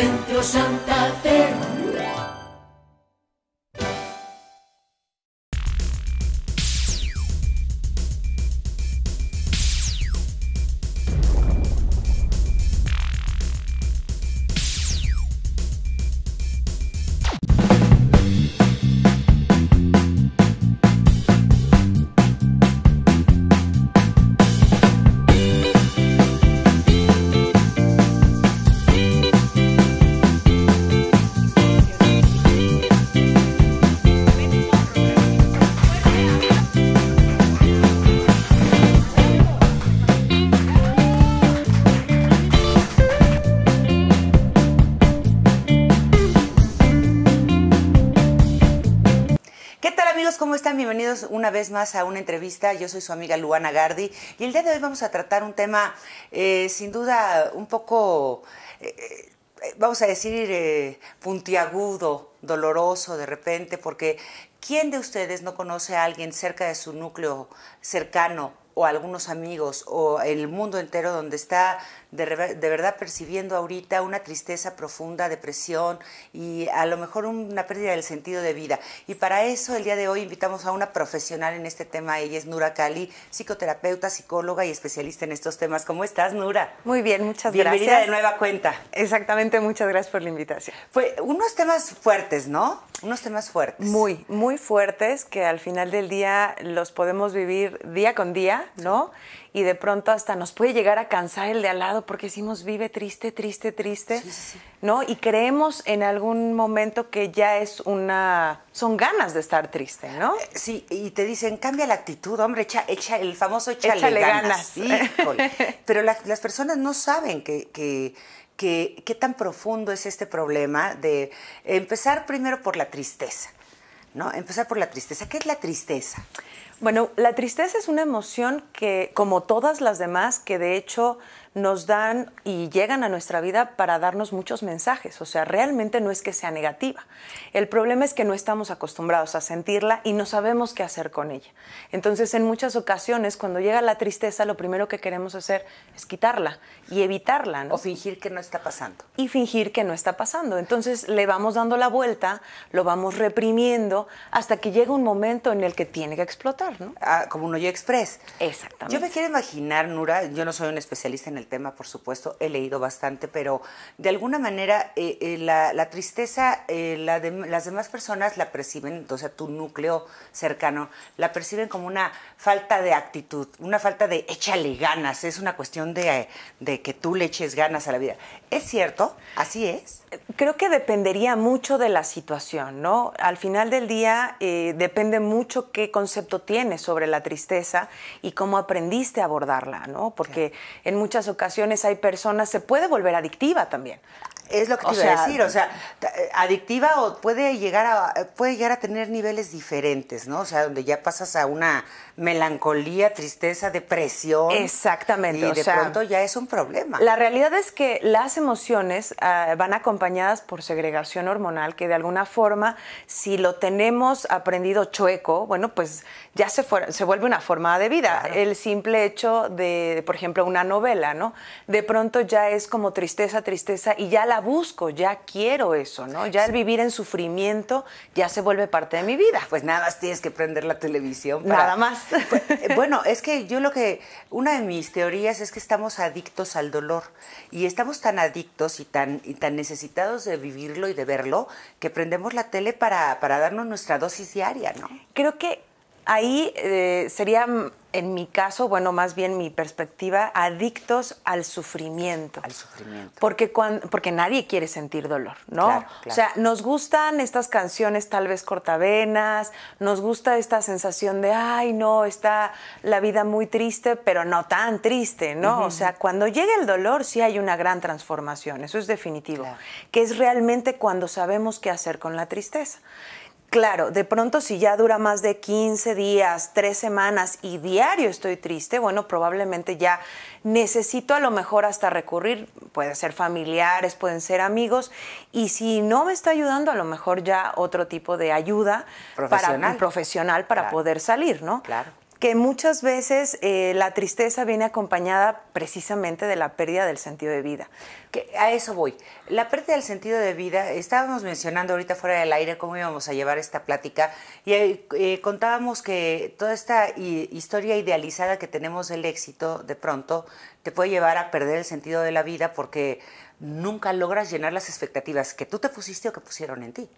centro Santa Fe. una vez más a una entrevista. Yo soy su amiga Luana Gardi y el día de hoy vamos a tratar un tema eh, sin duda un poco, eh, eh, vamos a decir, puntiagudo, doloroso de repente, porque ¿quién de ustedes no conoce a alguien cerca de su núcleo cercano o algunos amigos o el mundo entero donde está de, de, verdad percibiendo ahorita una tristeza profunda, depresión y a lo mejor una pérdida del sentido de vida. Y para eso el día de hoy invitamos a una profesional en este tema. Ella es Nura Cali, psicoterapeuta, psicóloga y especialista en estos temas. ¿Cómo estás, Nura? Muy bien, muchas gracias. Bienvenida de nueva cuenta. Exactamente, muchas gracias por la invitación. Fue unos temas fuertes, ¿no? Unos temas fuertes. Muy, muy fuertes que al final del día los podemos vivir día con día, ¿no? y de pronto hasta nos puede llegar a cansar el de al lado porque decimos vive triste, triste, triste, ¿no? Y creemos en algún momento que ya es una... son ganas de estar triste, ¿no? Eh, sí, y te dicen, cambia la actitud, hombre, echa, echa el famoso échale, ganas. Pero las personas no saben que, qué tan profundo es este problema de empezar primero por la tristeza, ¿no? Empezar por la tristeza. ¿Qué es la tristeza? Bueno, la tristeza es una emoción que, como todas las demás, que de hecho nos dan y llegan a nuestra vida para darnos muchos mensajes. O sea, realmente no es que sea negativa. El problema es que no estamos acostumbrados a sentirla y no sabemos qué hacer con ella. Entonces, en muchas ocasiones, cuando llega la tristeza, lo primero que queremos hacer es quitarla y evitarla. ¿no? O fingir que no está pasando. Y fingir que no está pasando. Entonces, le vamos dando la vuelta, lo vamos reprimiendo hasta que llega un momento en el que tiene que explotar, ¿no? Ah, como un hoyo express. Exactamente. Yo me quiero imaginar, Nura, yo no soy un especialista en el tema, por supuesto, he leído bastante, pero de alguna manera eh, eh, la, tristeza, eh, las demás personas la perciben, entonces tu núcleo cercano, la perciben como una falta de actitud, una falta de échale ganas, es una cuestión de, que tú le eches ganas a la vida. ¿Es cierto? ¿Así es? Creo que dependería mucho de la situación, ¿no? Al final del día depende mucho qué concepto tienes sobre la tristeza y cómo aprendiste a abordarla, ¿no? Porque en muchas ocasiones hay personas, se puede volver adictiva también. Es lo que te iba a decir, o sea, eh, adictiva o puede llegar a eh, puede llegar a tener niveles diferentes, ¿no? O sea, donde ya pasas a una melancolía, tristeza, depresión. Exactamente. Y de pronto ya es un problema. La realidad es que las emociones ah, van acompañadas por segregación hormonal, que de alguna forma, si lo tenemos aprendido chueco, bueno, pues ya se, se vuelve una forma de vida. El simple hecho de, por ejemplo, una novela, ¿no? De pronto ya es como tristeza, tristeza, y ya la busco, ya quiero eso, ¿no? Ya el vivir en sufrimiento ya se vuelve parte de mi vida. Pues nada, más tienes que prender la televisión. Nada más. bueno, es que yo lo que, una de mis teorías es que estamos adictos al dolor y estamos tan adictos y tan, y tan necesitados de vivirlo y de verlo que prendemos la tele para, darnos nuestra dosis diaria, ¿no? Creo que ahí eh, sería en mi caso, bueno, más bien mi perspectiva, adictos al sufrimiento. Al sufrimiento. Porque, cuando, porque nadie quiere sentir dolor, ¿no? O sea, nos gustan estas canciones tal vez cortavenas, nos gusta esta sensación de, ay, no, está la vida muy triste, pero no tan triste, ¿no? O sea, cuando llega el dolor sí hay una gran transformación, eso es definitivo, que es realmente cuando sabemos qué hacer con la tristeza. Claro, de pronto si ya dura más de 15 días, 3 semanas y diario estoy triste, bueno, probablemente ya necesito a lo mejor hasta recurrir, pueden ser familiares, pueden ser amigos, y si no me está ayudando, a lo mejor ya otro tipo de ayuda profesional para, profesional para poder salir, ¿no? Claro que muchas veces eh, la tristeza viene acompañada precisamente de la pérdida del sentido de vida. a eso voy. La pérdida del sentido de vida, estábamos mencionando ahorita fuera del aire cómo íbamos a llevar esta plática y eh, eh, contábamos que toda esta historia idealizada que tenemos del éxito de pronto te puede llevar a perder el sentido de la vida porque nunca logras llenar las expectativas que tú te pusiste o que pusieron en ti.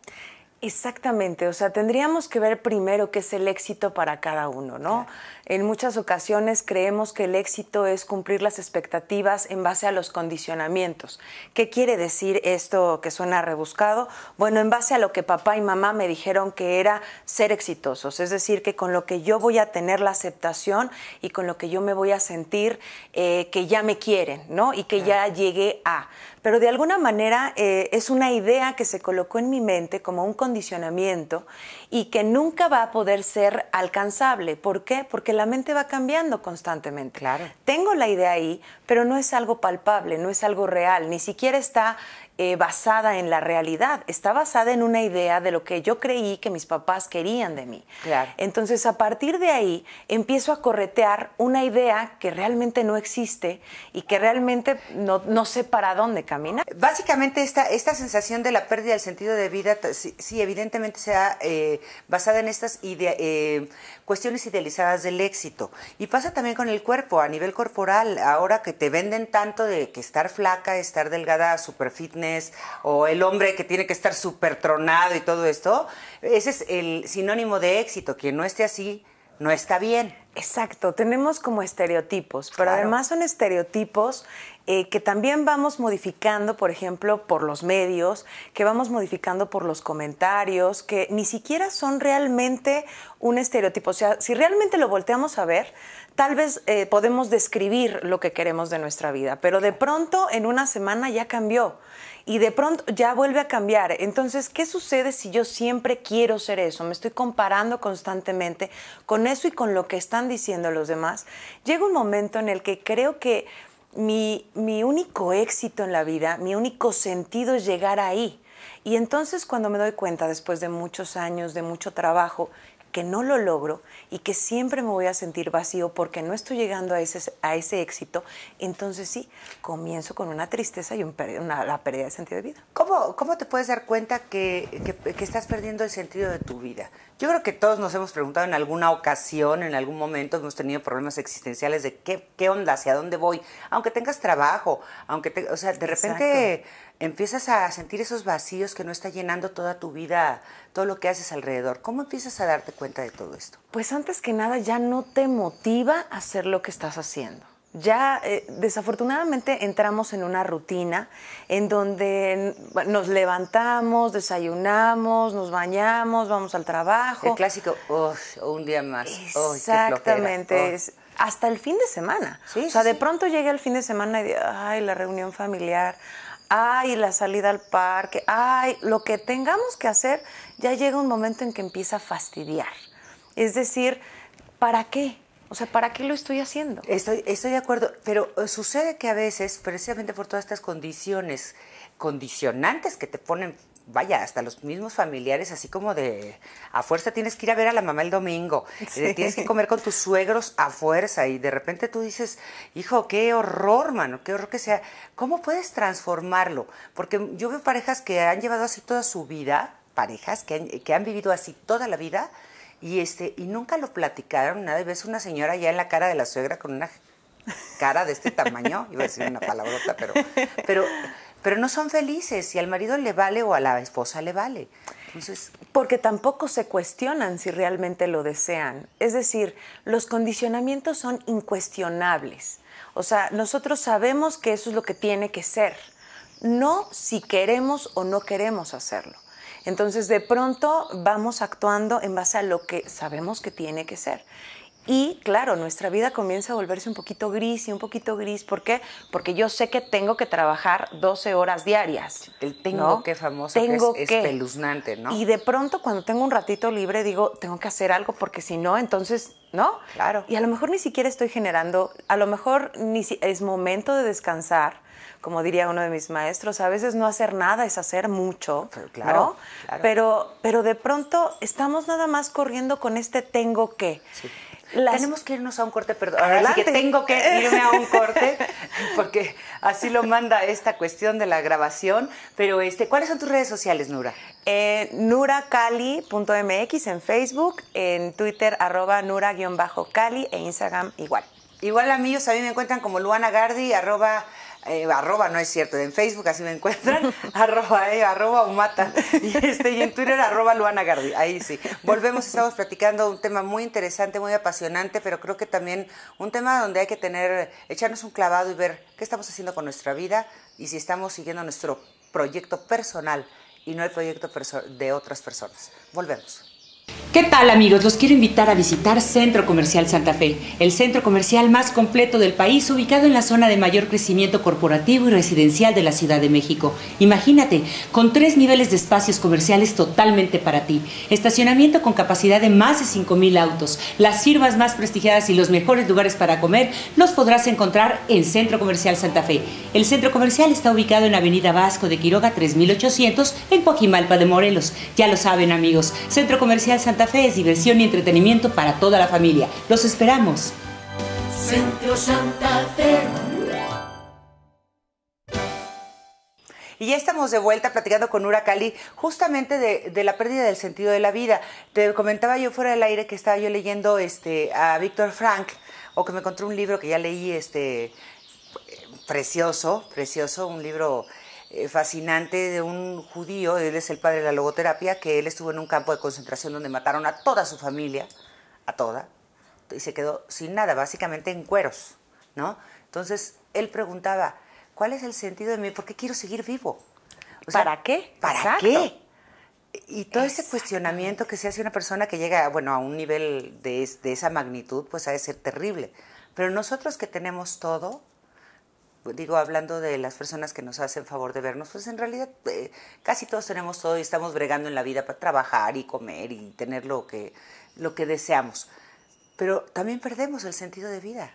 Exactamente, o sea, tendríamos que ver primero qué es el éxito para cada uno, ¿no? En muchas ocasiones creemos que el éxito es cumplir las expectativas en base a los condicionamientos. ¿Qué quiere decir esto que suena rebuscado? Bueno, en base a lo que papá y mamá me dijeron que era ser exitosos, es decir, que con lo que yo voy a tener la aceptación y con lo que yo me voy a sentir eh, que ya me quieren, ¿no? Y que ya llegué a pero de alguna manera eh, es una idea que se colocó en mi mente como un condicionamiento y que nunca va a poder ser alcanzable. ¿Por qué? Porque la mente va cambiando constantemente. Claro. Tengo la idea ahí, pero no es algo palpable, no es algo real, ni siquiera está eh, basada en la realidad, está basada en una idea de lo que yo creí que mis papás querían de mí. Claro. Entonces, a partir de ahí, empiezo a corretear una idea que realmente no existe y que realmente no, no sé para dónde caminar. Básicamente, esta, esta sensación de la pérdida del sentido de vida, sí, evidentemente sea eh, basada en estas ideas eh, cuestiones idealizadas del éxito. Y pasa también con el cuerpo, a nivel corporal, ahora que te venden tanto de que estar flaca, estar delgada, super fitness, o el hombre que tiene que estar súper tronado y todo esto, ese es el sinónimo de éxito. Quien no esté así, no está bien. Exacto, tenemos como estereotipos, pero además son estereotipos eh, que también vamos modificando, por ejemplo, por los medios, que vamos modificando por los comentarios, que ni siquiera son realmente un estereotipo. O sea, si realmente lo volteamos a ver, tal vez eh, podemos describir lo que queremos de nuestra vida, pero de pronto en una semana ya cambió y de pronto ya vuelve a cambiar. Entonces, ¿qué sucede si yo siempre quiero ser eso? Me estoy comparando constantemente con eso y con lo que están diciendo los demás. Llega un momento en el que creo que mi, mi único éxito en la vida, mi único sentido es llegar ahí. Y entonces cuando me doy cuenta, después de muchos años, de mucho trabajo, que no lo logro y que siempre me voy a sentir vacío porque no estoy llegando a ese, a ese éxito, entonces sí, comienzo con una tristeza y una, la pérdida de sentido de vida. ¿Cómo, te puedes dar cuenta que estás perdiendo el sentido de tu vida? Yo creo que todos nos hemos preguntado en alguna ocasión, en algún momento, hemos tenido problemas existenciales de qué, onda, hacia dónde voy, aunque tengas trabajo, aunque o sea, de repente empiezas a sentir esos vacíos que no está llenando toda tu vida, todo lo que haces alrededor. ¿Cómo empiezas a darte cuenta de todo esto? Pues antes que nada ya no te motiva a hacer lo que estás haciendo ya eh, desafortunadamente entramos en una rutina en donde nos levantamos, desayunamos, nos bañamos, vamos al trabajo. El clásico, oh, un día más. Exactamente. Oh. hasta el fin de semana. o sea, de pronto llega el fin de semana y, ay, la reunión familiar, ay, la salida al parque, ay, lo que tengamos que hacer, ya llega un momento en que empieza a fastidiar. Es decir, ¿para qué? O sea, ¿para qué lo estoy haciendo? Estoy, estoy de acuerdo, pero eh, sucede que a veces, precisamente por todas estas condiciones, condicionantes que te ponen vaya, hasta los mismos familiares, así como de a fuerza tienes que ir a ver a la mamá el domingo, eh, tienes que comer con tus suegros a fuerza, y de repente tú dices, hijo, qué horror, mano, qué horror que sea. ¿Cómo puedes transformarlo? Porque yo veo parejas que han llevado así toda su vida, parejas que han, que han vivido así toda la vida, y, este, y nunca lo platicaron, nada. ves una señora ya en la cara de la suegra con una cara de este tamaño, iba a decir una palabrota, pero, pero, pero no son felices. y al marido le vale o a la esposa le vale. Entonces... Porque tampoco se cuestionan si realmente lo desean. Es decir, los condicionamientos son incuestionables. O sea, nosotros sabemos que eso es lo que tiene que ser. No si queremos o no queremos hacerlo. Entonces, de pronto vamos actuando en base a lo que sabemos que tiene que ser. Y claro, nuestra vida comienza a volverse un poquito gris y un poquito gris. ¿Por qué? Porque yo sé que tengo que trabajar 12 horas diarias. El tengo que famoso que es ¿no? Y de pronto cuando tengo un ratito libre digo, tengo que hacer algo porque si no, entonces, ¿no? Claro. Y a lo mejor ni siquiera estoy generando, a lo mejor ni es momento de descansar como diría uno de mis maestros, a veces no hacer nada es hacer mucho, claro, Pero, pero de pronto estamos nada más corriendo con este tengo que. Tenemos que irnos a un corte, perdón. Ahora que tengo que irme a un corte, porque así lo manda esta cuestión de la grabación. Pero, este, ¿cuáles son tus redes sociales, Nura? Eh, Nuracali.mx en Facebook, en Twitter, arroba Nura-Cali e Instagram igual. Igual a mí, a mí me encuentran como Luana Gardi, arroba eh, arroba, no es cierto, en Facebook así me encuentran, arroba, eh, arroba y, este, y en Twitter arroba Luana Gardi, ahí sí. Volvemos, estamos platicando un tema muy interesante, muy apasionante, pero creo que también un tema donde hay que tener, echarnos un clavado y ver qué estamos haciendo con nuestra vida y si estamos siguiendo nuestro proyecto personal y no el proyecto de otras personas. Volvemos. ¿Qué tal amigos? Los quiero invitar a visitar Centro Comercial Santa Fe, el centro comercial más completo del país, ubicado en la zona de mayor crecimiento corporativo y residencial de la Ciudad de México. Imagínate, con tres niveles de espacios comerciales totalmente para ti, estacionamiento con capacidad de más de 5.000 autos, las firmas más prestigiadas y los mejores lugares para comer los podrás encontrar en Centro Comercial Santa Fe. El centro comercial está ubicado en Avenida Vasco de Quiroga 3800 en Coajimalpa de Morelos. Ya lo saben amigos, Centro Comercial de Santa Fe es diversión y entretenimiento para toda la familia. Los esperamos. Centro Santa Fe. Y ya estamos de vuelta platicando con Ura Cali justamente de, la pérdida del sentido de la vida. Te comentaba yo fuera del aire que estaba yo leyendo este, a Víctor Frank, o que me encontré un libro que ya leí, este, precioso, precioso, un libro eh, fascinante de un judío, él es el padre de la logoterapia, que él estuvo en un campo de concentración donde mataron a toda su familia, a toda, y se quedó sin nada, básicamente en cueros, ¿no? Entonces él preguntaba, ¿cuál es el sentido de mí? ¿Por qué quiero seguir vivo? ¿Para qué? ¿Para qué? Y todo ese cuestionamiento que se hace una persona que llega, bueno, a un nivel de, de esa magnitud, pues ha de ser terrible. Pero nosotros que tenemos todo, digo, hablando de las personas que nos hacen favor de vernos, pues en realidad eh, casi todos tenemos todo y estamos bregando en la vida para trabajar y comer y tener lo que, lo que deseamos. Pero también perdemos el sentido de vida.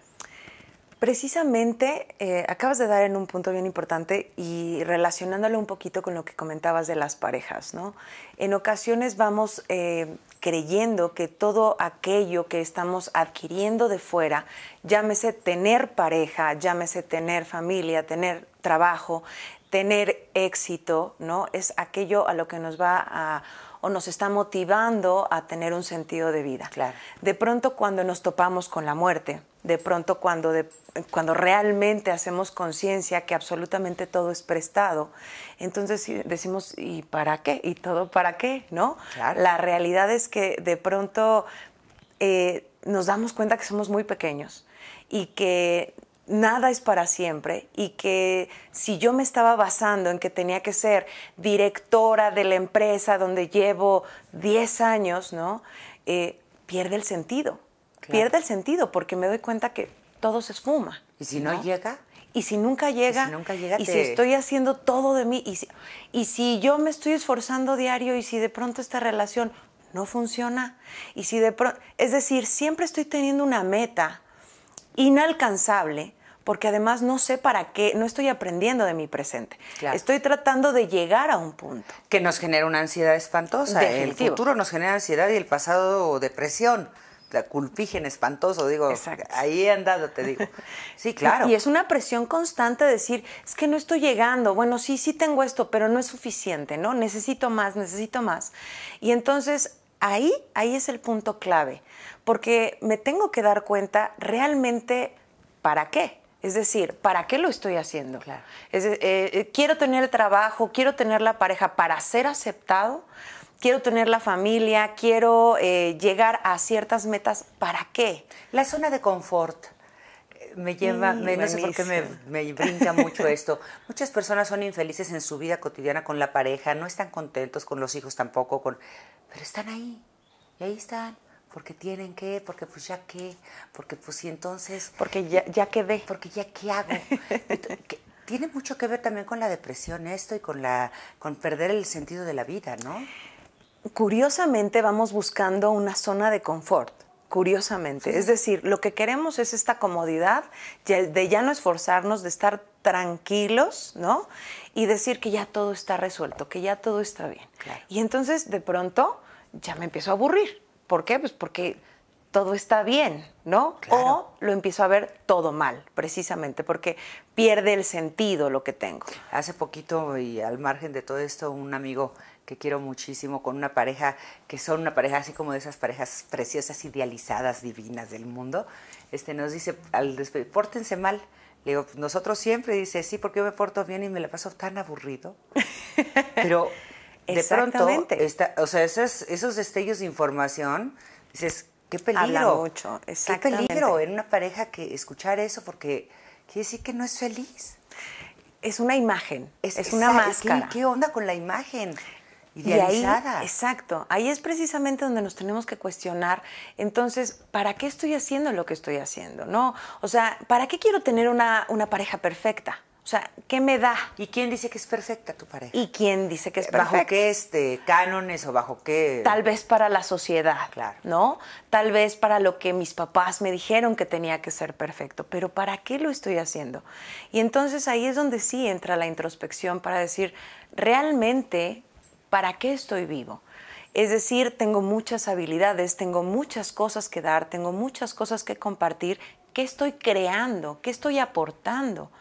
Precisamente, eh, acabas de dar en un punto bien importante y relacionándolo un poquito con lo que comentabas de las parejas, ¿no? En ocasiones vamos eh, creyendo que todo aquello que estamos adquiriendo de fuera, llámese tener pareja, llámese tener familia, tener trabajo, tener éxito, ¿no? Es aquello a lo que nos va a o nos está motivando a tener un sentido de vida. Claro. De pronto cuando nos topamos con la muerte, de pronto cuando, cuando realmente hacemos conciencia que absolutamente todo es prestado, entonces decimos, ¿y para qué? ¿Y todo para qué? ¿No? La realidad es que de pronto eh, nos damos cuenta que somos muy pequeños y que nada es para siempre y que si yo me estaba basando en que tenía que ser directora de la empresa donde llevo 10 años, ¿no? Eh, pierde el sentido pierde el sentido porque me doy cuenta que todo se esfuma. ¿Y si no, llega? Y si nunca llega, y si, estoy haciendo todo de mí, y si, y si yo me estoy esforzando diario y si de pronto esta relación no funciona, y si de es decir, siempre estoy teniendo una meta inalcanzable, porque además no sé para qué, no estoy aprendiendo de mi presente. Estoy tratando de llegar a un punto. Que nos genera una ansiedad espantosa. El futuro nos genera ansiedad y el pasado depresión la culpigen espantoso, digo, Exacto. ahí andado, te digo. Sí, claro. Y es una presión constante decir, es que no estoy llegando, bueno, sí, sí tengo esto, pero no es suficiente, ¿no? Necesito más, necesito más. Y entonces ahí, ahí es el punto clave, porque me tengo que dar cuenta realmente para qué. Es decir, ¿para qué lo estoy haciendo? Claro. Eh, eh, quiero tener el trabajo, quiero tener la pareja para ser aceptado quiero tener la familia, quiero eh, llegar a ciertas metas, ¿para qué? La zona de confort eh, me lleva, mm, me, no sé por qué me, brinca mucho esto. Muchas personas son infelices en su vida cotidiana con la pareja, no están contentos con los hijos tampoco, con, pero están ahí, y ahí están. Porque tienen que, porque pues ya qué, porque pues y entonces... Porque ya, ya ve. Porque ya qué hago. tiene mucho que ver también con la depresión esto y con la con perder el sentido de la vida, ¿no? curiosamente vamos buscando una zona de confort curiosamente. Es decir, lo que queremos es esta comodidad de ya no esforzarnos, de estar tranquilos, ¿no? Y decir que ya todo está resuelto, que ya todo está bien. Y entonces, de pronto, ya me empiezo a aburrir. ¿Por qué? Pues porque todo está bien, ¿no? O lo empiezo a ver todo mal, precisamente, porque pierde el sentido lo que tengo. Hace poquito, y al margen de todo esto, un amigo que quiero muchísimo, con una pareja que son una pareja así como de esas parejas preciosas, idealizadas, divinas del mundo, este, nos dice al despedir, pórtense mal. Le digo, pues nosotros siempre, dice, sí, porque yo me porto bien y me la paso tan aburrido. Pero de pronto, o sea, esos, esos destellos de información, dices, qué peligro. mucho, exactamente. Qué peligro en una pareja que escuchar eso porque quiere decir que no es feliz es una imagen, es, una máscara. ¿Qué, onda con la imagen? Idealizadas. ahí, exacto, ahí es precisamente donde nos tenemos que cuestionar, entonces, ¿para qué estoy haciendo lo que estoy haciendo? ¿No? O sea, ¿para qué quiero tener una, una pareja perfecta? O sea, ¿qué me da? ¿Y quién dice que es perfecta tu pareja? ¿Y quién dice que es perfecta? ¿Bajo qué este, cánones o bajo qué? Tal vez para la sociedad, claro. ¿no? Tal vez para lo que mis papás me dijeron que tenía que ser perfecto, pero ¿para qué lo estoy haciendo? Y entonces ahí es donde sí entra la introspección para decir, ¿realmente ¿para qué estoy vivo? Es decir, tengo muchas habilidades, tengo muchas cosas que dar, tengo muchas cosas que compartir. ¿Qué estoy creando? ¿Qué estoy aportando?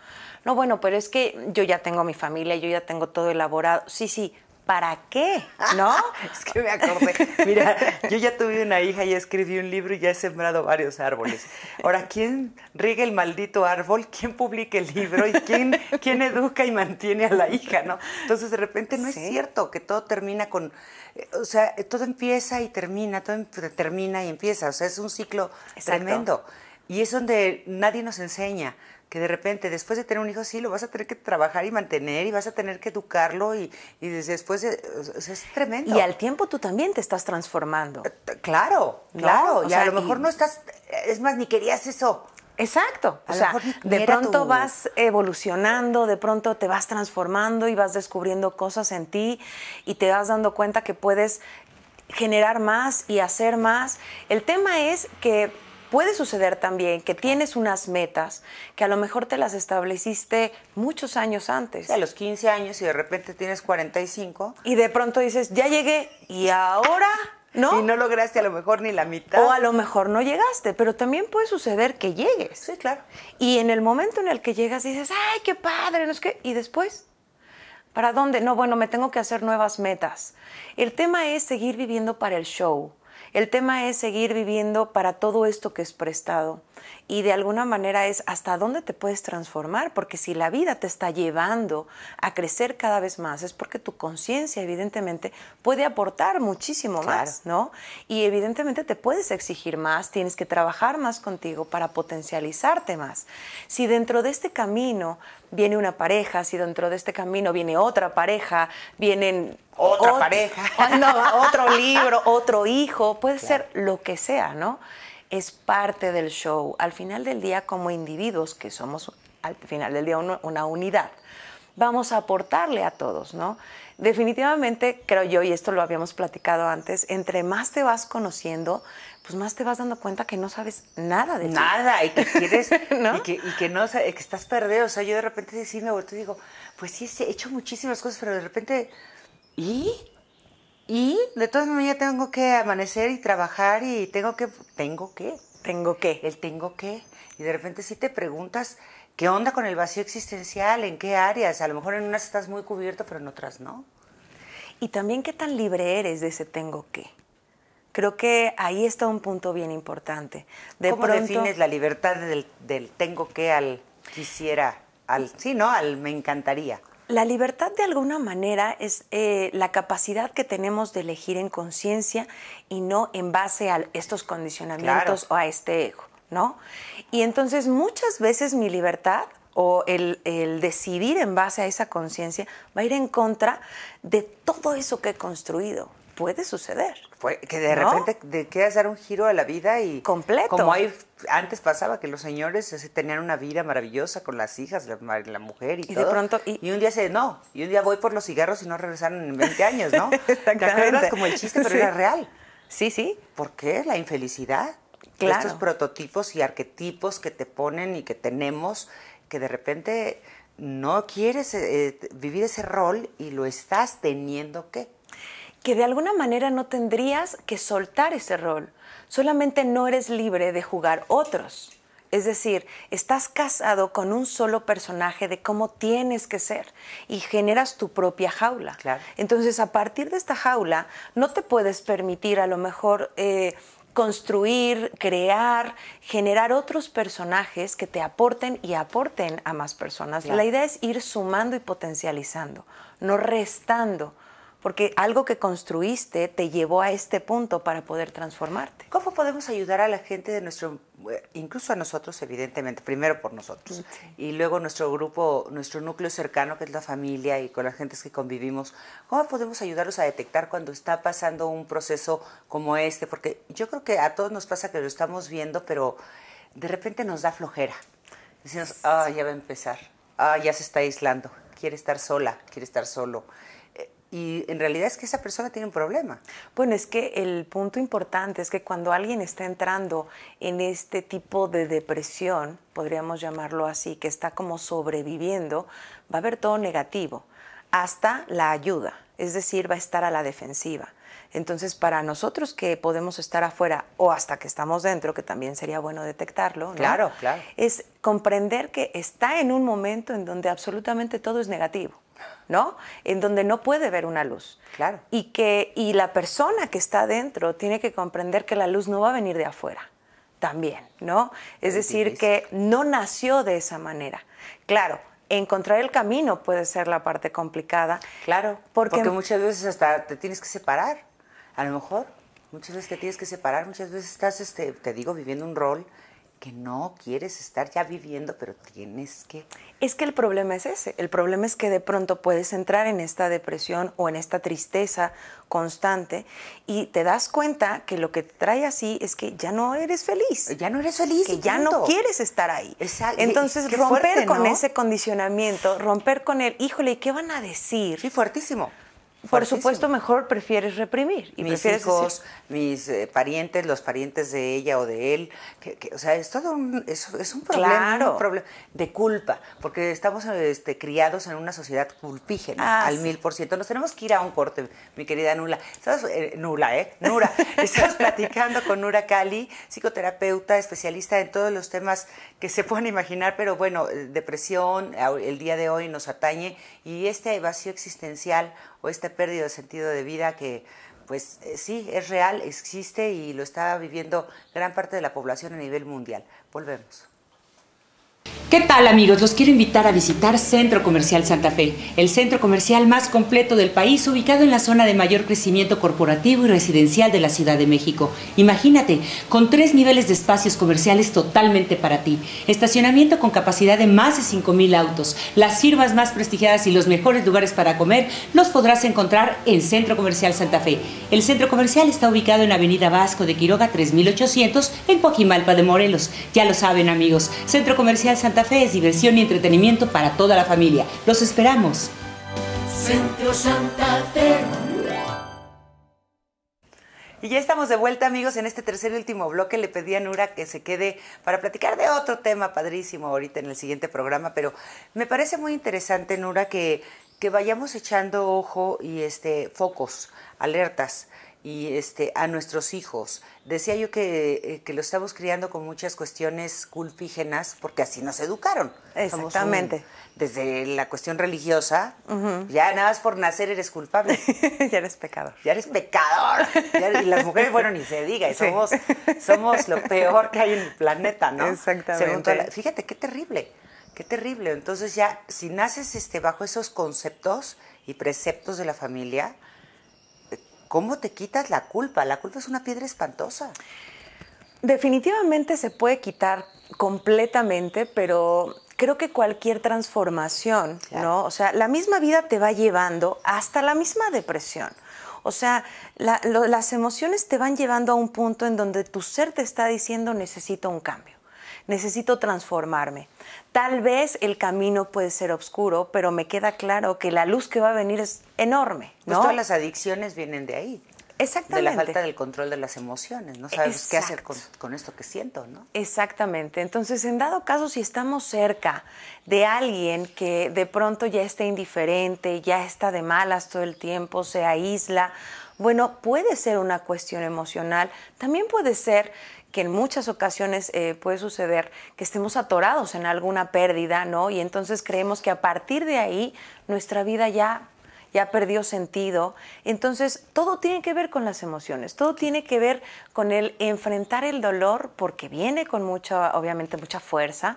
No, bueno, pero es que yo ya tengo mi familia, yo ya tengo todo elaborado. Sí, sí, ¿para qué? ¿No? es que me acordé. Mira, yo ya tuve una hija, ya escribí un libro y ya he sembrado varios árboles. Ahora, ¿quién riega el maldito árbol? ¿Quién publica el libro? ¿Y quién, educa y mantiene a la hija? ¿no? Entonces, de repente no es cierto que todo termina con... Eh, o sea, todo empieza y termina, todo em, termina y empieza. O sea, es un ciclo tremendo. Y es donde nadie nos enseña que de repente después de tener un hijo sí lo vas a tener que trabajar y mantener y vas a tener que educarlo y, y después es, tremendo. Y al tiempo tú también te estás transformando. Eh, claro, claro, o sea, a lo mejor no estás, es más, ni querías eso. Exacto, o sea, de pronto vas evolucionando, de pronto te vas transformando y vas descubriendo cosas en ti y te vas dando cuenta que puedes generar más y hacer más. El tema es que puede suceder también que tienes unas metas que a lo mejor te las estableciste muchos años antes. A los 15 años y de repente tienes 45. Y de pronto dices, ya llegué y ahora... ¿No? Y no lograste a lo mejor ni la mitad. O a lo mejor no llegaste, pero también puede suceder que llegues. Sí, claro. Y en el momento en el que llegas dices, ay, qué padre, no es que... Y después, ¿para dónde? No, bueno, me tengo que hacer nuevas metas. El tema es seguir viviendo para el show el tema es seguir viviendo para todo esto que es prestado y de alguna manera es hasta dónde te puedes transformar, porque si la vida te está llevando a crecer cada vez más, es porque tu conciencia evidentemente puede aportar muchísimo más, ¿no? Y evidentemente te puedes exigir más, tienes que trabajar más contigo para potencializarte más. Si dentro de este camino viene una pareja, si dentro de este camino viene otra pareja, vienen otra pareja, ah, no, otro libro, otro hijo, puede ser lo que sea, ¿no? Es parte del show. Al final del día, como individuos, que somos al final del día una unidad, vamos a aportarle a todos, ¿no? Definitivamente, creo yo, y esto lo habíamos platicado antes, entre más te vas conociendo, pues más te vas dando cuenta que no sabes nada de Nada, y que quieres, ¿no? y, que, no, que estás perdido. O sea, yo de repente sí me vuelto digo, pues sí, he hecho muchísimas cosas, pero de repente ¿Y? ¿Y? De todas maneras tengo que amanecer y trabajar y tengo que... ¿Tengo que? Tengo qué? El tengo que. Y de repente si sí te preguntas qué onda con el vacío existencial, en qué áreas. A lo mejor en unas estás muy cubierto, pero en otras no. Y también qué tan libre eres de ese tengo que. Creo que ahí está un punto bien importante. De ¿Cómo defines la libertad del, tengo que al quisiera? Al, sí, ¿no? Al me encantaría. La libertad de alguna manera es eh, la capacidad que tenemos de elegir en conciencia y no en base a estos condicionamientos o a este ego, ¿no? Y entonces muchas veces mi libertad o el decidir en base a esa conciencia va a ir en contra de todo eso que he construido, puede suceder. Fue que de repente de quieras dar un giro a la vida y... Completo. Como hay, antes pasaba que los señores tenían una vida maravillosa con las hijas, la, mujer y, y De pronto, y, un día se... No, y un día voy por los cigarros y no regresaron en 20 años, ¿no? Exactamente. es como el chiste, pero era real. Sí, sí. ¿Por qué? La infelicidad. Claro. Estos prototipos y arquetipos que te ponen y que tenemos, que de repente no quieres eh, vivir ese rol y lo estás teniendo que que de alguna manera no tendrías que soltar ese rol. Solamente no eres libre de jugar otros. Es decir, estás casado con un solo personaje de cómo tienes que ser y generas tu propia jaula. Entonces, a partir de esta jaula, no te puedes permitir a lo mejor eh, construir, crear, generar otros personajes que te aporten y aporten a más personas. La idea es ir sumando y potencializando, no restando porque algo que construiste te llevó a este punto para poder transformarte. ¿Cómo podemos ayudar a la gente de nuestro, eh, incluso a nosotros, evidentemente, primero por nosotros, y luego nuestro grupo, nuestro núcleo cercano, que es la familia y con las gentes que convivimos, ¿cómo podemos ayudarlos a detectar cuando está pasando un proceso como este? Porque yo creo que a todos nos pasa que lo estamos viendo, pero de repente nos da flojera. Decimos, ah, ya va a empezar, ah, ya se está aislando, quiere estar sola, quiere estar solo y en realidad es que esa persona tiene un problema. Bueno, es que el punto importante es que cuando alguien está entrando en este tipo de depresión, podríamos llamarlo así, que está como sobreviviendo, va a haber todo negativo, hasta la ayuda, es decir, va a estar a la defensiva. Entonces, para nosotros que podemos estar afuera o hasta que estamos dentro, que también sería bueno detectarlo, claro. es comprender que está en un momento en donde absolutamente todo es negativo. ¿no? En donde no puede ver una luz. Claro. Y que la persona que está dentro tiene que comprender que la luz no va a venir de afuera también, ¿no? Es decir, que no nació de esa manera. Claro, encontrar el camino puede ser la parte complicada. Claro, porque, muchas veces hasta te tienes que separar, a lo mejor. Muchas veces te tienes que separar, muchas veces estás, este, te digo, viviendo un rol que no quieres estar ya viviendo, pero tienes que... Es que el problema es ese, el problema es que de pronto puedes entrar en esta depresión o en esta tristeza constante y te das cuenta que lo que te trae así es que ya no eres feliz. Ya no eres feliz. Y ya no quieres estar ahí. Exacto. Entonces romper con ese condicionamiento, romper con el, híjole, ¿y qué van a decir? Sí, fuertísimo. Por supuesto, mejor prefieres reprimir. Y mis hijos, mis eh, parientes, los parientes de ella o de él. Que, o sea, es todo un, es, un, problema, de culpa, porque estamos este, criados en una sociedad culpígena ah, al mil por ciento. Nos tenemos que ir a un corte, mi querida Nula. Estás, eh, Nula, ¿eh? Nura. Estamos platicando con Nura Cali, psicoterapeuta, especialista en todos los temas que se pueden imaginar, pero bueno, eh, depresión, el día de hoy nos atañe y este vacío existencial o este pérdida de sentido de vida que pues eh, sí, es real, existe y lo está viviendo gran parte de la población a nivel mundial. Volvemos. ¿Qué tal amigos? Los quiero invitar a visitar Centro Comercial Santa Fe, el centro comercial más completo del país, ubicado en la zona de mayor crecimiento corporativo y residencial de la Ciudad de México. Imagínate, con tres niveles de espacios comerciales totalmente para ti, estacionamiento con capacidad de más de 5.000 autos, las firmas más prestigiadas y los mejores lugares para comer los podrás encontrar en Centro Comercial Santa Fe. El centro comercial está ubicado en Avenida Vasco de Quiroga 3800 en Coajimalpa de Morelos. Ya lo saben amigos, Centro Comercial Santa Fe es diversión y entretenimiento para toda la familia. Los esperamos. Centro Santa Fe. Y ya estamos de vuelta, amigos, en este tercer y último bloque. Le pedí a Nura que se quede para platicar de otro tema padrísimo ahorita en el siguiente programa, pero me parece muy interesante, Nura, que, que vayamos echando ojo y este focos, alertas y este, a nuestros hijos. Decía yo que, eh, que lo estamos criando con muchas cuestiones culpígenas porque así nos educaron. Exactamente. desde la cuestión religiosa, ya nada más por nacer eres culpable. ya eres pecador. Ya eres pecador. y las mujeres, bueno, ni se diga, y somos, somos lo peor que hay en el planeta, ¿no? Exactamente. fíjate, qué terrible, qué terrible. Entonces ya, si naces este, bajo esos conceptos y preceptos de la familia, ¿Cómo te quitas la culpa? La culpa es una piedra espantosa. Definitivamente se puede quitar completamente, pero creo que cualquier transformación, ¿no? O sea, la misma vida te va llevando hasta la misma depresión. O sea, las emociones te van llevando a un punto en donde tu ser te está diciendo necesito un cambio necesito transformarme. Tal vez el camino puede ser oscuro, pero me queda claro que la luz que va a venir es enorme. Pues ¿no? todas las adicciones vienen de ahí. Exactamente. De la falta del control de las emociones, no sabes qué hacer con, esto que siento, ¿no? Exactamente. Entonces, en dado caso, si estamos cerca de alguien que de pronto ya está indiferente, ya está de malas todo el tiempo, se aísla, bueno, puede ser una cuestión emocional, también puede ser que en muchas ocasiones eh, puede suceder que estemos atorados en alguna pérdida, ¿no? Y entonces creemos que a partir de ahí nuestra vida ya ya perdió sentido. Entonces, todo tiene que ver con las emociones, todo tiene que ver con el enfrentar el dolor, porque viene con mucha, obviamente, mucha fuerza,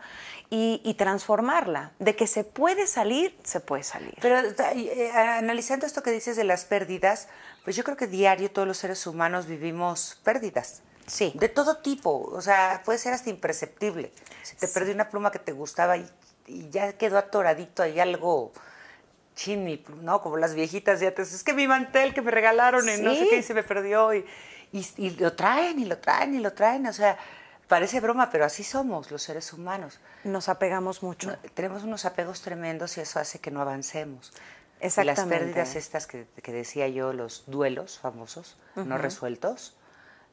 y, transformarla. De que se puede salir, se puede salir. Pero eh, analizando esto que dices de las pérdidas, pues yo creo que diario todos los seres humanos vivimos pérdidas. Sí. De todo tipo, o sea, puede ser hasta imperceptible. Se te perdí una pluma que te gustaba y, ya quedó atoradito ahí algo chin, ¿no? Como las viejitas ya te es que mi mantel que me regalaron y no sé qué y se me perdió y, y, lo traen y lo traen y lo traen, o sea, parece broma, pero así somos los seres humanos. Nos apegamos mucho. tenemos unos apegos tremendos y eso hace que no avancemos. Exactamente. Y las pérdidas estas que, decía yo, los duelos famosos, no resueltos,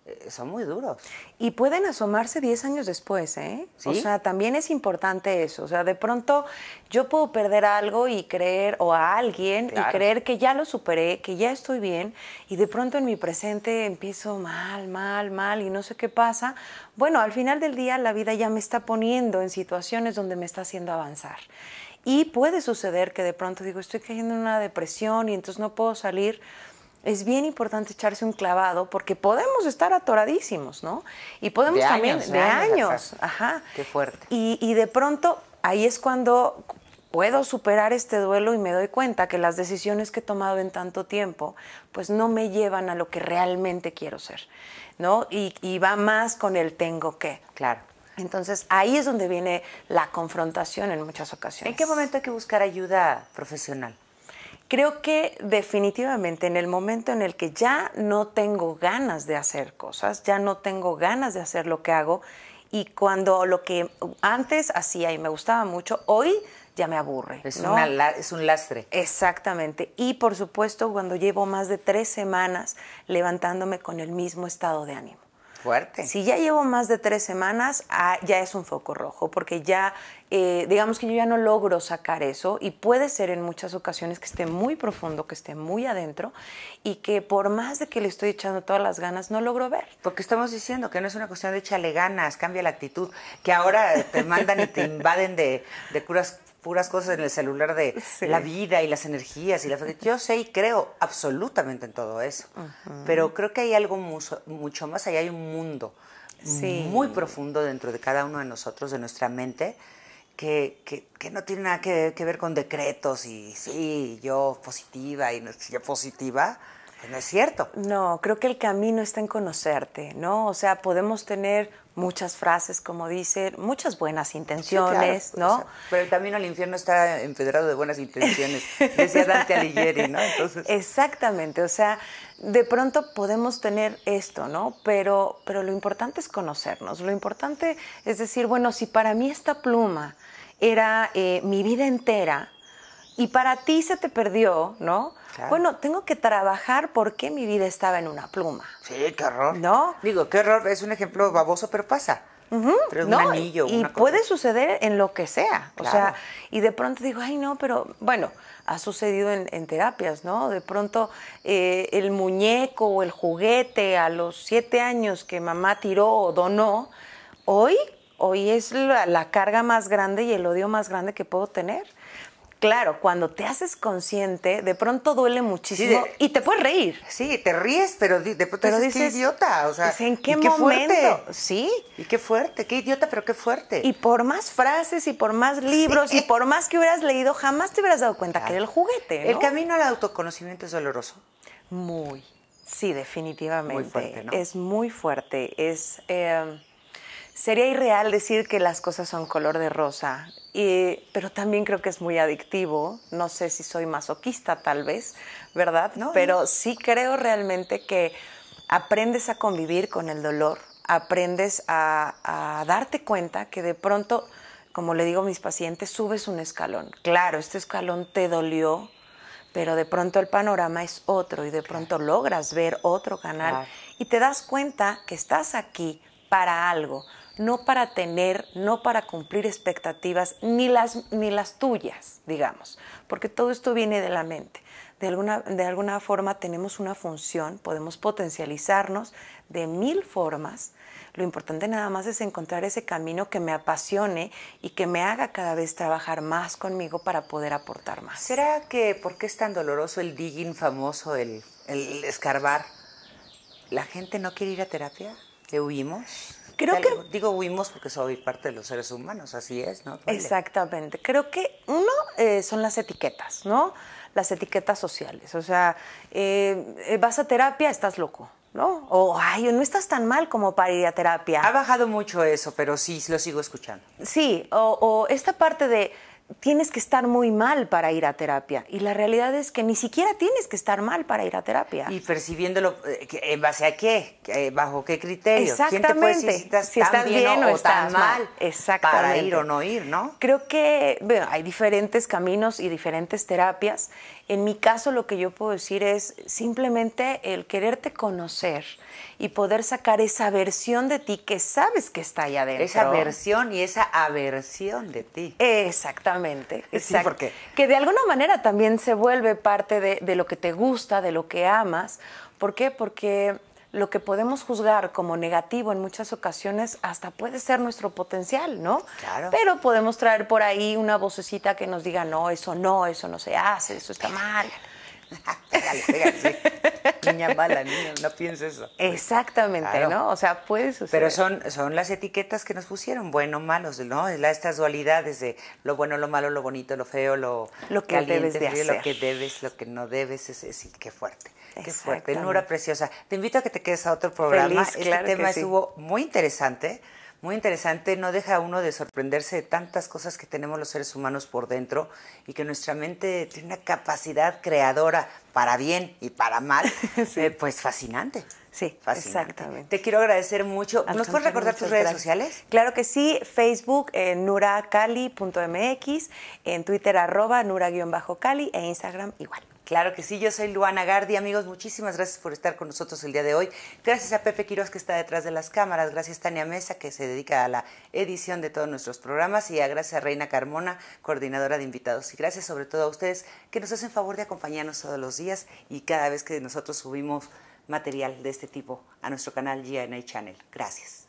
eh, son muy duros. Y pueden asomarse 10 años después, ¿eh? O sea, también es importante eso. O sea, de pronto yo puedo perder algo y creer, o a alguien, y creer que ya lo superé, que ya estoy bien, y de pronto en mi presente empiezo mal, mal, mal, y no sé qué pasa. Bueno, al final del día la vida ya me está poniendo en situaciones donde me está haciendo avanzar. Y puede suceder que de pronto digo, estoy cayendo en una depresión y entonces no puedo salir es bien importante echarse un clavado porque podemos estar atoradísimos, ¿no? Y podemos también de años, ajá. Qué fuerte. Y, de pronto ahí es cuando puedo superar este duelo y me doy cuenta que las decisiones que he tomado en tanto tiempo, pues no me llevan a lo que realmente quiero ser, ¿no? Y, y va más con el tengo que. Claro. Entonces ahí es donde viene la confrontación en muchas ocasiones. ¿En qué momento hay que buscar ayuda profesional? Creo que definitivamente en el momento en el que ya no tengo ganas de hacer cosas, ya no tengo ganas de hacer lo que hago, y cuando lo que antes hacía y me gustaba mucho, hoy ya me aburre. Es, es, un lastre. Exactamente. Y por supuesto, cuando llevo más de tres semanas levantándome con el mismo estado de ánimo. Si ya llevo más de tres semanas, ah, ya es un foco rojo, porque ya, eh, digamos que yo ya no logro sacar eso y puede ser en muchas ocasiones que esté muy profundo, que esté muy adentro y que por más de que le estoy echando todas las ganas, no logro ver. Porque estamos diciendo que no es una cuestión de échale ganas, cambia la actitud, que ahora te mandan y te invaden de, de curas puras cosas en el celular de la vida y las energías y la Yo sé y creo absolutamente en todo eso, pero creo que hay algo mucho, más hay un mundo muy profundo dentro de cada uno de nosotros, de nuestra mente, que, no tiene nada que, ver con decretos y sí, yo positiva y yo positiva. Pues no es cierto. No, creo que el camino está en conocerte, ¿no? O sea, podemos tener muchas frases, como dicen, muchas buenas intenciones, ¿no? pero el camino al infierno está empedrado de buenas intenciones, decía Dante Alighieri, ¿no? Entonces... Exactamente, o sea, de pronto podemos tener esto, ¿no? Pero, pero lo importante es conocernos, lo importante es decir, bueno, si para mí esta pluma era eh, mi vida entera, y para ti se te perdió, ¿no? Bueno, tengo que trabajar porque mi vida estaba en una pluma. Sí, qué horror. ¿No? Digo, qué horror, es un ejemplo baboso, pero pasa. no, un anillo. Y puede suceder en lo que sea. O sea, y de pronto digo, ay, no, pero bueno, ha sucedido en, terapias, ¿no? De pronto eh, el muñeco o el juguete a los siete años que mamá tiró o donó, hoy, hoy es la carga más grande y el odio más grande que puedo tener. Claro, cuando te haces consciente, de pronto duele muchísimo y te puedes reír. Sí, te ríes, pero de pronto dices, qué idiota, o sea, ¿en qué, momento? Sí. Y qué fuerte, qué idiota, pero qué fuerte. Y por más frases y por más libros y por más que hubieras leído, jamás te hubieras dado cuenta que era el juguete. ¿no? El camino al autoconocimiento es doloroso. Muy. Sí, definitivamente. Muy fuerte, ¿no? Es muy fuerte. Es eh, sería irreal decir que las cosas son color de rosa, y, pero también creo que es muy adictivo. No sé si soy masoquista tal vez, ¿verdad? No, pero sí creo realmente que aprendes a convivir con el dolor, aprendes a, darte cuenta que de pronto, como le digo a mis pacientes, subes un escalón. Claro, este escalón te dolió, pero de pronto el panorama es otro y de pronto logras ver otro canal y te das cuenta que estás aquí para algo, no para tener, no para cumplir expectativas, ni las, ni las tuyas, digamos, porque todo esto viene de la mente. De alguna, forma tenemos una función, podemos potencializarnos de mil formas. Lo importante nada más es encontrar ese camino que me apasione y que me haga cada vez trabajar más conmigo para poder aportar más. ¿Será que por qué es tan doloroso el digging famoso, el, el escarbar? ¿La gente no quiere ir a terapia? ¿Le huimos? Creo que digo huimos porque soy parte de los seres humanos, así es, ¿no? Exactamente. Creo que uno eh, son las etiquetas, ¿no? Las etiquetas sociales. O sea, eh, eh, vas a terapia, estás loco. ¿No? O, ay, no estás tan mal como para ir a terapia. Ha bajado mucho eso, pero sí, lo sigo escuchando. Sí, o esta parte de, tienes que estar muy mal para ir a terapia. Y la realidad es que ni siquiera tienes que estar mal para ir a terapia. Y percibiéndolo, eh, ¿en base a qué? ¿Bajo qué criterios. Exactamente. ¿Quién te puede decir si estás, bien, o, mal? Para ir o no ir, ¿no? Creo que hay diferentes caminos y diferentes terapias. En mi caso lo que yo puedo decir es simplemente el quererte conocer y poder sacar esa versión de ti que sabes que está allá adentro. Esa versión y esa aversión de ti. Exactamente. Exact sí, porque... Que de alguna manera también se vuelve parte de, de lo que te gusta, de lo que amas. ¿Por qué? Porque lo que podemos juzgar como negativo en muchas ocasiones hasta puede ser nuestro potencial, ¿no? Claro. Pero podemos traer por ahí una vocecita que nos diga, no, eso no, eso no se hace, eso está mal. Niña mala, niña, no pienses eso. Exactamente, ¿no? O sea, puede suceder. Pero son, son las etiquetas que nos pusieron, bueno, malos, ¿no? la, estas dualidades de lo bueno, lo malo, lo bonito, lo feo, lo, lo que debes de hacer. lo que debes, lo que no debes, es, decir, qué fuerte. Qué fuerte, Nura preciosa. Te invito a que te quedes a otro programa. el este tema estuvo muy interesante muy interesante, no deja a uno de sorprenderse de tantas cosas que tenemos los seres humanos por dentro y que nuestra mente tiene una capacidad creadora para bien y para mal, eh, pues fascinante. Sí, Exactamente. Te quiero agradecer mucho. ¿Nos puedes recordar tus redes sociales? Claro que sí, Facebook en eh, nuracali.mx, en Twitter arroba nura-cali e Instagram igual. Claro que sí, yo soy Luana Gardi, amigos, muchísimas gracias por estar con nosotros el día de hoy. Gracias a Pepe Quiroz que está detrás de las cámaras, gracias a Tania Mesa que se dedica a la edición de todos nuestros programas y a gracias a Reina Carmona, coordinadora de invitados. Y gracias sobre todo a ustedes que nos hacen favor de acompañarnos todos los días y cada vez que nosotros subimos material de este tipo a nuestro canal GNI Channel. Gracias.